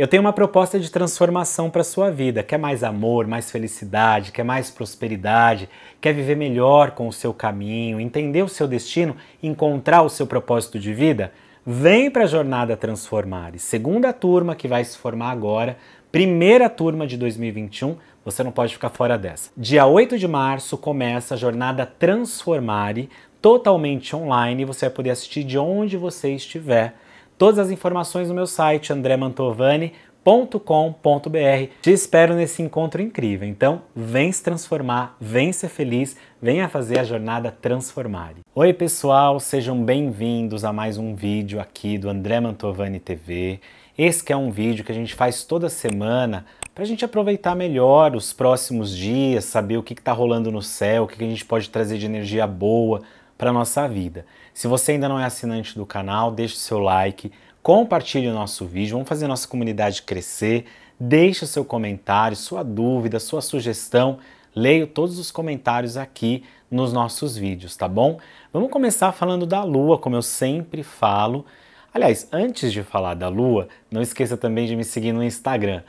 Eu tenho uma proposta de transformação para sua vida. Quer mais amor, mais felicidade, quer mais prosperidade, quer viver melhor com o seu caminho, entender o seu destino, encontrar o seu propósito de vida? Vem para a jornada Transformar. segunda turma que vai se formar agora, primeira turma de 2021, você não pode ficar fora dessa. Dia 8 de março começa a jornada Transformare, totalmente online, você vai poder assistir de onde você estiver todas as informações no meu site andremantovani.com.br. Te espero nesse encontro incrível. Então, vem se transformar, vem ser feliz, venha fazer a jornada transformar. Oi, pessoal, sejam bem-vindos a mais um vídeo aqui do André Mantovani TV. Esse que é um vídeo que a gente faz toda semana para a gente aproveitar melhor os próximos dias, saber o que está rolando no céu, o que, que a gente pode trazer de energia boa, para a nossa vida. Se você ainda não é assinante do canal, deixe seu like, compartilhe o nosso vídeo, vamos fazer nossa comunidade crescer. Deixe seu comentário, sua dúvida, sua sugestão. Leio todos os comentários aqui nos nossos vídeos, tá bom? Vamos começar falando da lua, como eu sempre falo. Aliás, antes de falar da lua, não esqueça também de me seguir no Instagram,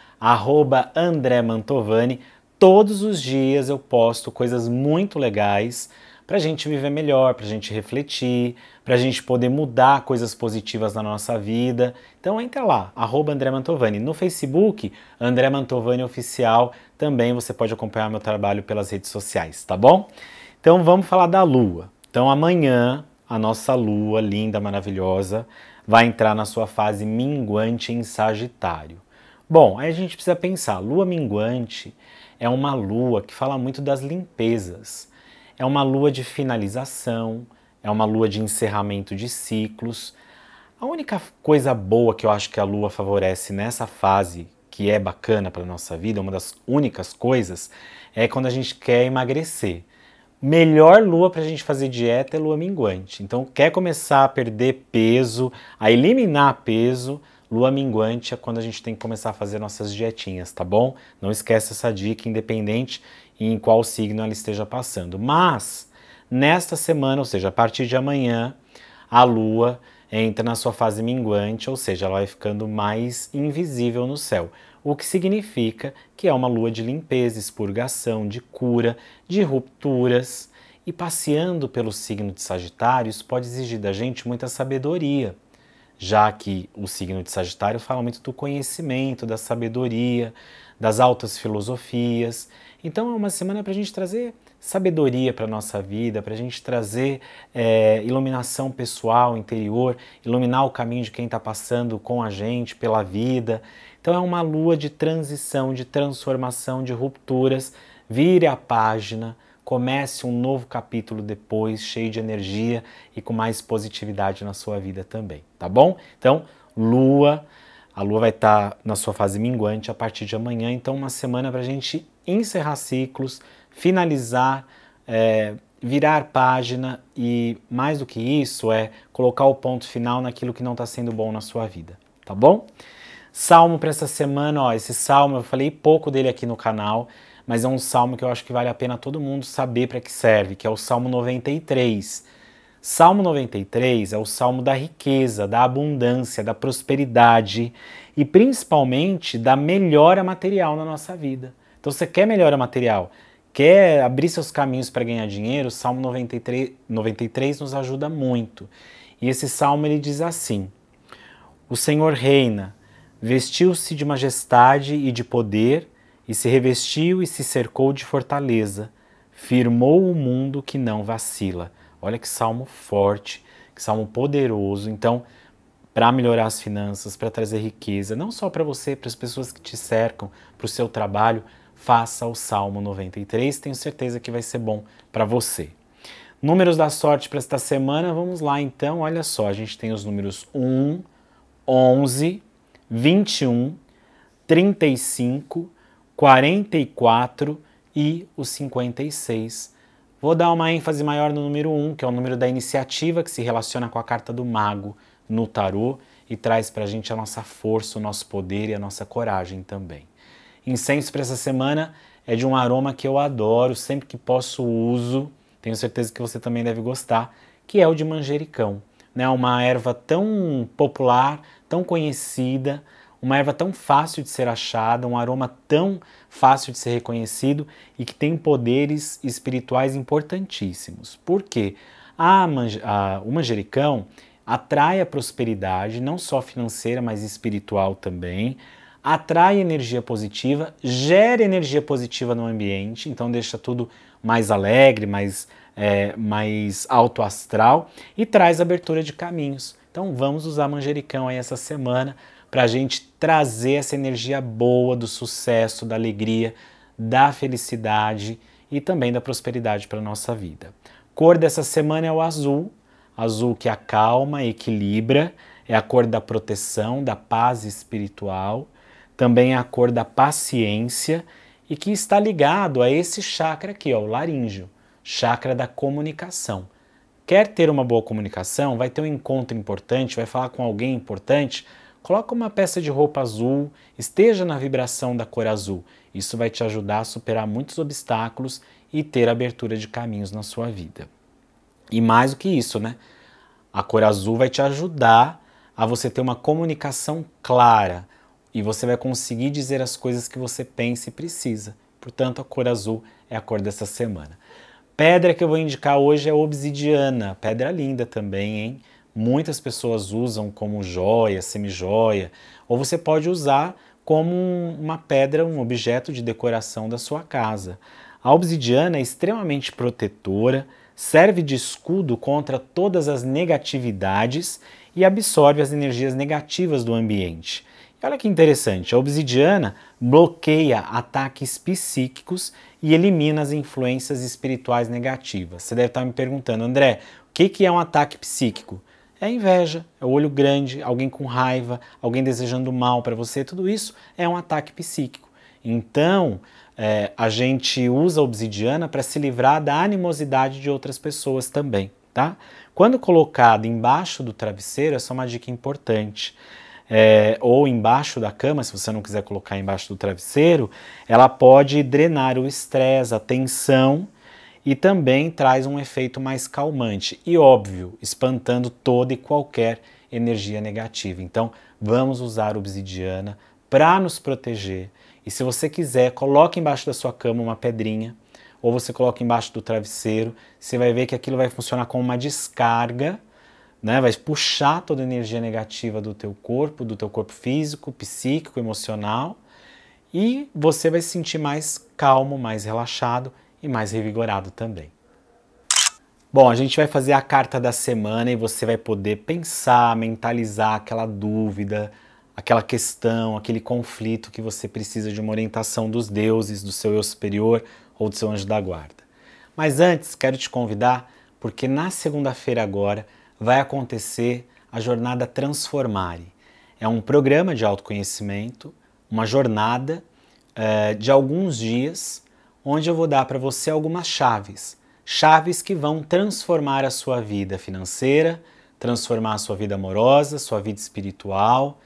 André Mantovani. Todos os dias eu posto coisas muito legais para a gente viver melhor, para a gente refletir, para a gente poder mudar coisas positivas na nossa vida. Então entra lá, arroba André Mantovani. No Facebook, André Mantovani Oficial, também você pode acompanhar meu trabalho pelas redes sociais, tá bom? Então vamos falar da Lua. Então amanhã, a nossa Lua, linda, maravilhosa, vai entrar na sua fase minguante em Sagitário. Bom, aí a gente precisa pensar, lua minguante é uma lua que fala muito das limpezas. É uma lua de finalização, é uma lua de encerramento de ciclos. A única coisa boa que eu acho que a lua favorece nessa fase, que é bacana para nossa vida, uma das únicas coisas, é quando a gente quer emagrecer. Melhor lua para a gente fazer dieta é lua minguante. Então, quer começar a perder peso, a eliminar peso, lua minguante é quando a gente tem que começar a fazer nossas dietinhas, tá bom? Não esquece essa dica, independente em qual signo ela esteja passando. Mas, nesta semana, ou seja, a partir de amanhã, a lua entra na sua fase minguante, ou seja, ela vai ficando mais invisível no céu. O que significa que é uma lua de limpeza, expurgação, de cura, de rupturas. E passeando pelo signo de Sagitário, isso pode exigir da gente muita sabedoria. Já que o signo de Sagitário fala muito do conhecimento, da sabedoria, das altas filosofias. Então é uma semana para a gente trazer sabedoria para a nossa vida, para a gente trazer é, iluminação pessoal, interior, iluminar o caminho de quem está passando com a gente, pela vida. Então é uma lua de transição, de transformação, de rupturas. Vire a página comece um novo capítulo depois, cheio de energia e com mais positividade na sua vida também, tá bom? Então, Lua, a Lua vai estar tá na sua fase minguante a partir de amanhã, então uma semana para a gente encerrar ciclos, finalizar, é, virar página e mais do que isso é colocar o ponto final naquilo que não está sendo bom na sua vida, tá bom? Salmo para essa semana, ó, esse salmo eu falei pouco dele aqui no canal mas é um salmo que eu acho que vale a pena todo mundo saber para que serve, que é o Salmo 93. Salmo 93 é o salmo da riqueza, da abundância, da prosperidade e principalmente da melhora material na nossa vida. Então, você quer melhora material, quer abrir seus caminhos para ganhar dinheiro, o Salmo 93, 93 nos ajuda muito. E esse salmo ele diz assim: O Senhor reina, vestiu-se de majestade e de poder e se revestiu e se cercou de fortaleza, firmou o mundo que não vacila. Olha que salmo forte, que salmo poderoso. Então, para melhorar as finanças, para trazer riqueza, não só para você, para as pessoas que te cercam, para o seu trabalho, faça o Salmo 93, tenho certeza que vai ser bom para você. Números da sorte para esta semana, vamos lá então, olha só, a gente tem os números 1, 11, 21, 35, 44 e o 56. Vou dar uma ênfase maior no número 1, que é o número da iniciativa, que se relaciona com a carta do mago no tarô e traz para a gente a nossa força, o nosso poder e a nossa coragem também. Incenso para essa semana é de um aroma que eu adoro, sempre que posso uso, tenho certeza que você também deve gostar, que é o de manjericão. Né? Uma erva tão popular, tão conhecida, uma erva tão fácil de ser achada, um aroma tão fácil de ser reconhecido e que tem poderes espirituais importantíssimos. Por quê? A, a, o manjericão atrai a prosperidade, não só financeira, mas espiritual também, atrai energia positiva, gera energia positiva no ambiente, então deixa tudo mais alegre, mais, é, mais alto astral e traz abertura de caminhos. Então vamos usar manjericão aí essa semana para a gente trazer essa energia boa do sucesso, da alegria, da felicidade e também da prosperidade para a nossa vida. Cor dessa semana é o azul, azul que acalma, equilibra, é a cor da proteção, da paz espiritual, também é a cor da paciência e que está ligado a esse chakra aqui, ó, o laríngeo, chakra da comunicação. Quer ter uma boa comunicação, vai ter um encontro importante, vai falar com alguém importante, Coloca uma peça de roupa azul, esteja na vibração da cor azul. Isso vai te ajudar a superar muitos obstáculos e ter abertura de caminhos na sua vida. E mais do que isso, né? A cor azul vai te ajudar a você ter uma comunicação clara e você vai conseguir dizer as coisas que você pensa e precisa. Portanto, a cor azul é a cor dessa semana. Pedra que eu vou indicar hoje é obsidiana, pedra linda também, hein? muitas pessoas usam como joia, semijoia, ou você pode usar como uma pedra, um objeto de decoração da sua casa. A obsidiana é extremamente protetora, serve de escudo contra todas as negatividades e absorve as energias negativas do ambiente. E olha que interessante, a obsidiana bloqueia ataques psíquicos e elimina as influências espirituais negativas. Você deve estar me perguntando, André, o que é um ataque psíquico? é inveja, é o olho grande, alguém com raiva, alguém desejando mal para você, tudo isso é um ataque psíquico. Então, é, a gente usa a obsidiana para se livrar da animosidade de outras pessoas também, tá? Quando colocado embaixo do travesseiro, essa é uma dica importante, é, ou embaixo da cama, se você não quiser colocar embaixo do travesseiro, ela pode drenar o estresse, a tensão, e também traz um efeito mais calmante e óbvio, espantando toda e qualquer energia negativa. Então, vamos usar obsidiana para nos proteger. E se você quiser, coloque embaixo da sua cama uma pedrinha ou você coloca embaixo do travesseiro, você vai ver que aquilo vai funcionar como uma descarga, né? Vai puxar toda a energia negativa do teu corpo, do teu corpo físico, psíquico, emocional, e você vai se sentir mais calmo, mais relaxado e mais revigorado também. Bom, a gente vai fazer a carta da semana e você vai poder pensar, mentalizar aquela dúvida, aquela questão, aquele conflito que você precisa de uma orientação dos deuses, do seu eu superior ou do seu anjo da guarda. Mas antes, quero te convidar porque na segunda-feira agora vai acontecer a jornada Transformare. É um programa de autoconhecimento, uma jornada uh, de alguns dias onde eu vou dar para você algumas chaves. Chaves que vão transformar a sua vida financeira, transformar a sua vida amorosa, sua vida espiritual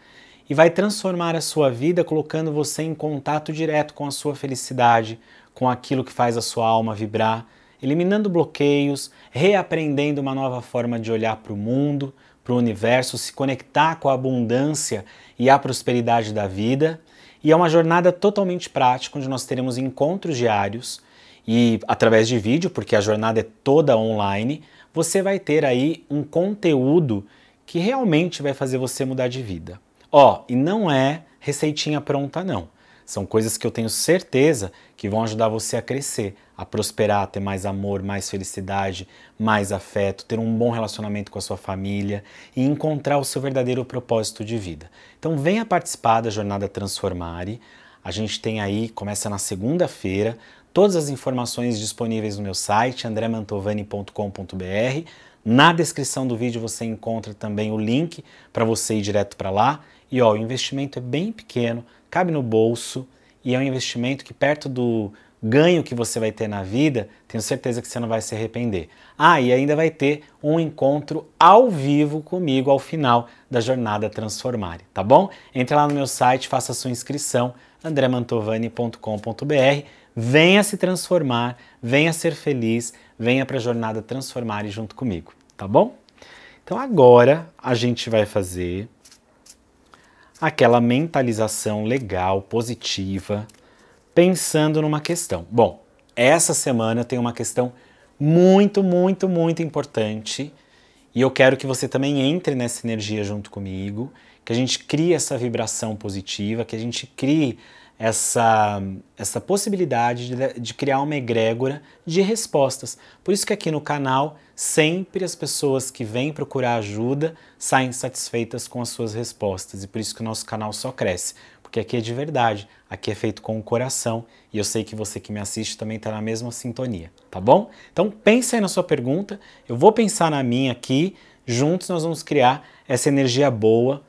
e vai transformar a sua vida colocando você em contato direto com a sua felicidade, com aquilo que faz a sua alma vibrar, eliminando bloqueios, reaprendendo uma nova forma de olhar para o mundo, para o universo, se conectar com a abundância e a prosperidade da vida e é uma jornada totalmente prática, onde nós teremos encontros diários e através de vídeo, porque a jornada é toda online, você vai ter aí um conteúdo que realmente vai fazer você mudar de vida. Ó, oh, e não é receitinha pronta não. São coisas que eu tenho certeza que vão ajudar você a crescer, a prosperar, a ter mais amor, mais felicidade, mais afeto, ter um bom relacionamento com a sua família e encontrar o seu verdadeiro propósito de vida. Então venha participar da jornada Transformare. A gente tem aí, começa na segunda-feira, todas as informações disponíveis no meu site andremantovani.com.br. Na descrição do vídeo você encontra também o link para você ir direto para lá. E ó, o investimento é bem pequeno, cabe no bolso e é um investimento que perto do ganho que você vai ter na vida, tenho certeza que você não vai se arrepender. Ah, e ainda vai ter um encontro ao vivo comigo ao final da jornada Transformare, tá bom? Entre lá no meu site, faça a sua inscrição, andremantovani.com.br Venha se transformar, venha ser feliz, venha para a jornada transformar e junto comigo, tá bom? Então agora a gente vai fazer aquela mentalização legal, positiva, pensando numa questão. Bom, essa semana tem uma questão muito, muito, muito importante e eu quero que você também entre nessa energia junto comigo, que a gente crie essa vibração positiva, que a gente crie essa, essa possibilidade de, de, criar uma egrégora de respostas. Por isso que aqui no canal, sempre as pessoas que vêm procurar ajuda saem satisfeitas com as suas respostas. E por isso que o nosso canal só cresce. Porque aqui é de verdade, aqui é feito com o coração. E eu sei que você que me assiste também está na mesma sintonia, tá bom? Então pense aí na sua pergunta, eu vou pensar na minha aqui. Juntos nós vamos criar essa energia boa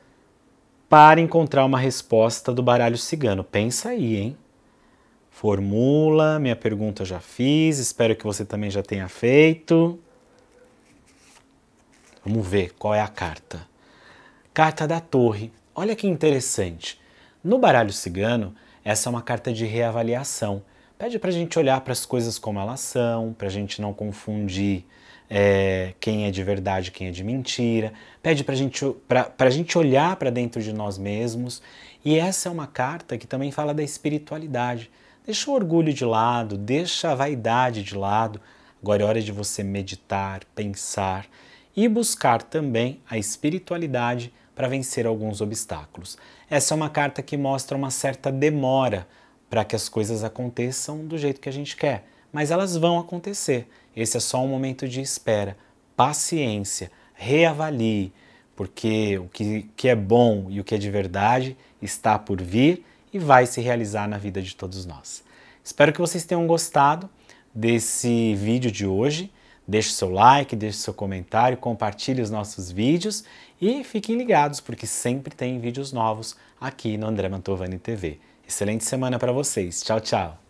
para encontrar uma resposta do baralho cigano. Pensa aí, hein? Formula, minha pergunta já fiz, espero que você também já tenha feito. Vamos ver qual é a carta. Carta da Torre. Olha que interessante. No baralho cigano, essa é uma carta de reavaliação pede para a gente olhar para as coisas como elas são, para a gente não confundir é, quem é de verdade, quem é de mentira, pede para gente, a gente olhar para dentro de nós mesmos. E essa é uma carta que também fala da espiritualidade. Deixa o orgulho de lado, deixa a vaidade de lado. Agora é hora de você meditar, pensar e buscar também a espiritualidade para vencer alguns obstáculos. Essa é uma carta que mostra uma certa demora para que as coisas aconteçam do jeito que a gente quer. Mas elas vão acontecer. Esse é só um momento de espera. Paciência, reavalie, porque o que, que é bom e o que é de verdade está por vir e vai se realizar na vida de todos nós. Espero que vocês tenham gostado desse vídeo de hoje. Deixe seu like, deixe seu comentário, compartilhe os nossos vídeos e fiquem ligados, porque sempre tem vídeos novos aqui no André Mantovani TV. Excelente semana para vocês. Tchau, tchau.